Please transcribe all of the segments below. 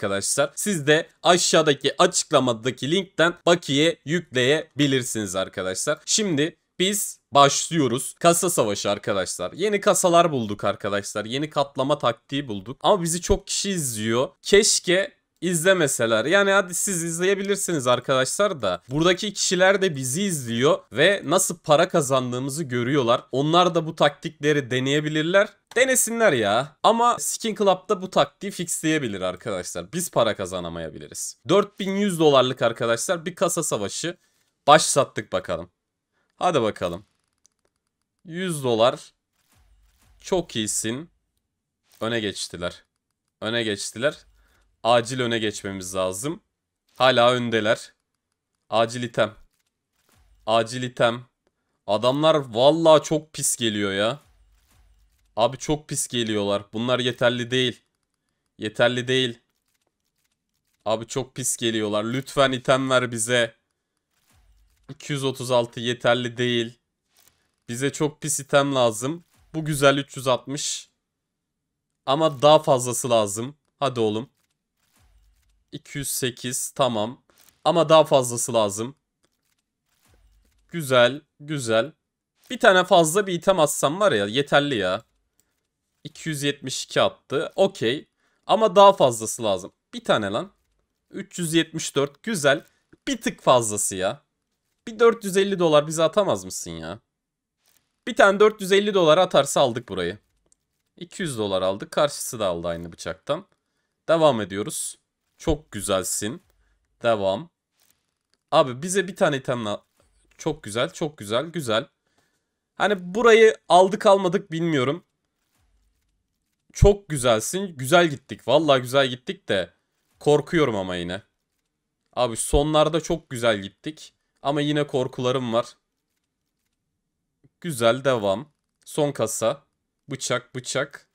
arkadaşlar. Siz de aşağıdaki açıklamadaki linkten bakiye yükleyebilirsiniz arkadaşlar. Şimdi biz başlıyoruz. Kasa savaşı arkadaşlar. Yeni kasalar bulduk arkadaşlar. Yeni katlama taktiği bulduk. Ama bizi çok kişi izliyor. Keşke izlemeseler. Yani hadi siz izleyebilirsiniz arkadaşlar da. Buradaki kişiler de bizi izliyor ve nasıl para kazandığımızı görüyorlar. Onlar da bu taktikleri deneyebilirler. Denesinler ya. Ama Skin Club'da bu taktiği fixleyebilir arkadaşlar. Biz para kazanamayabiliriz. 4100 dolarlık arkadaşlar bir kasa savaşı başlattık bakalım. Hadi bakalım. 100 dolar. Çok iyisin. Öne geçtiler. Öne geçtiler acil öne geçmemiz lazım. Hala öndeler. Acil item. Acil item. Adamlar vallahi çok pis geliyor ya. Abi çok pis geliyorlar. Bunlar yeterli değil. Yeterli değil. Abi çok pis geliyorlar. Lütfen item ver bize. 236 yeterli değil. Bize çok pis item lazım. Bu güzel 360. Ama daha fazlası lazım. Hadi oğlum. 208 tamam. Ama daha fazlası lazım. Güzel, güzel. Bir tane fazla bir item atsam var ya yeterli ya. 272 attı. Okey. Ama daha fazlası lazım. Bir tane lan. 374 güzel. Bir tık fazlası ya. Bir 450 dolar bize atamaz mısın ya? Bir tane 450 dolar atarsa aldık burayı. 200 dolar aldık. Karşısı da aldı aynı bıçaktan. Devam ediyoruz. Çok güzelsin. Devam. Abi bize bir tane item Çok güzel, çok güzel, güzel. Hani burayı aldık almadık bilmiyorum. Çok güzelsin. Güzel gittik. Valla güzel gittik de. Korkuyorum ama yine. Abi sonlarda çok güzel gittik. Ama yine korkularım var. Güzel devam. Son kasa. Bıçak bıçak.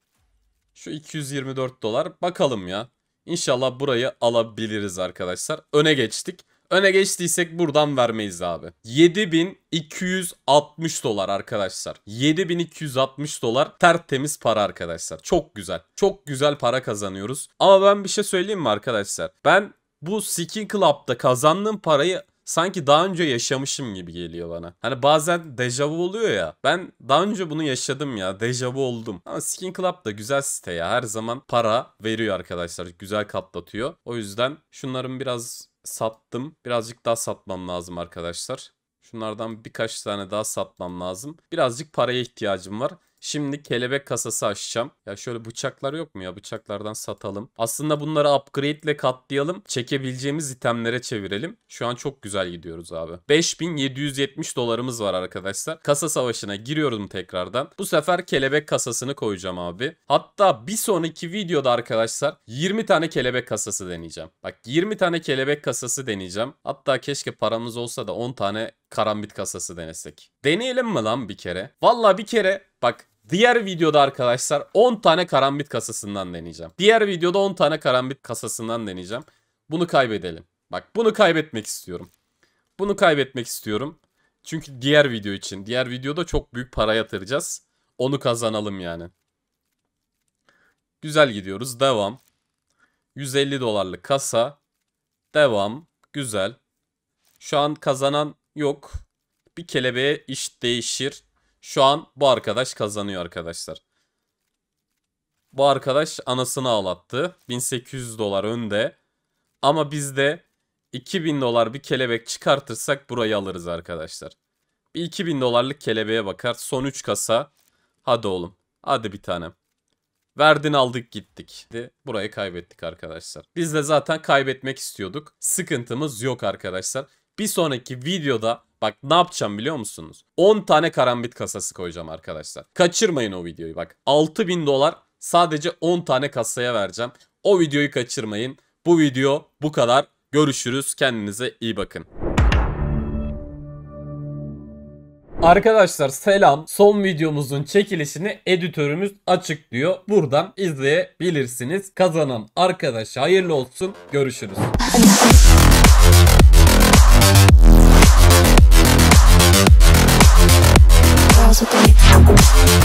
Şu 224 dolar. Bakalım ya. İnşallah burayı alabiliriz arkadaşlar. Öne geçtik. Öne geçtiysek buradan vermeyiz abi. 7260 dolar arkadaşlar. 7260 dolar tertemiz para arkadaşlar. Çok güzel. Çok güzel para kazanıyoruz. Ama ben bir şey söyleyeyim mi arkadaşlar? Ben bu Skin Club'da kazandığım parayı sanki daha önce yaşamışım gibi geliyor bana. Hani bazen dejavu oluyor ya. Ben daha önce bunu yaşadım ya. Dejavu oldum. Ama Skin Club da güzel site ya. Her zaman para veriyor arkadaşlar. Güzel katlatıyor. O yüzden şunların biraz sattım. Birazcık daha satmam lazım arkadaşlar. Şunlardan birkaç tane daha satmam lazım. Birazcık paraya ihtiyacım var. Şimdi kelebek kasası açacağım. Ya şöyle bıçaklar yok mu ya? Bıçaklardan satalım. Aslında bunları upgrade ile katlayalım. Çekebileceğimiz itemlere çevirelim. Şu an çok güzel gidiyoruz abi. 5770 dolarımız var arkadaşlar. Kasa savaşına giriyorum tekrardan. Bu sefer kelebek kasasını koyacağım abi. Hatta bir sonraki videoda arkadaşlar 20 tane kelebek kasası deneyeceğim. Bak 20 tane kelebek kasası deneyeceğim. Hatta keşke paramız olsa da 10 tane karambit kasası denesek. Deneyelim mi lan bir kere? Valla bir kere bak Diğer videoda arkadaşlar 10 tane karambit kasasından deneyeceğim. Diğer videoda 10 tane karambit kasasından deneyeceğim. Bunu kaybedelim. Bak bunu kaybetmek istiyorum. Bunu kaybetmek istiyorum. Çünkü diğer video için. Diğer videoda çok büyük para yatıracağız. Onu kazanalım yani. Güzel gidiyoruz. Devam. 150 dolarlık kasa. Devam. Güzel. Şu an kazanan yok bir kelebeğe iş değişir. Şu an bu arkadaş kazanıyor arkadaşlar. Bu arkadaş anasını ağlattı. 1800 dolar önde. Ama bizde 2000 dolar bir kelebek çıkartırsak burayı alırız arkadaşlar. Bir 2000 dolarlık kelebeğe bakar. Son 3 kasa. Hadi oğlum. Hadi bir tanem. Verdin aldık gittik. Burayı kaybettik arkadaşlar. Biz de zaten kaybetmek istiyorduk. Sıkıntımız yok arkadaşlar. Bir sonraki videoda Bak ne yapacağım biliyor musunuz? 10 tane karambit kasası koyacağım arkadaşlar. Kaçırmayın o videoyu bak. 6000 dolar sadece 10 tane kasaya vereceğim. O videoyu kaçırmayın. Bu video bu kadar. Görüşürüz. Kendinize iyi bakın. Arkadaşlar selam. Son videomuzun çekilişini editörümüz açıklıyor. Buradan izleyebilirsiniz. Kazanan arkadaş hayırlı olsun. Görüşürüz. Thank you.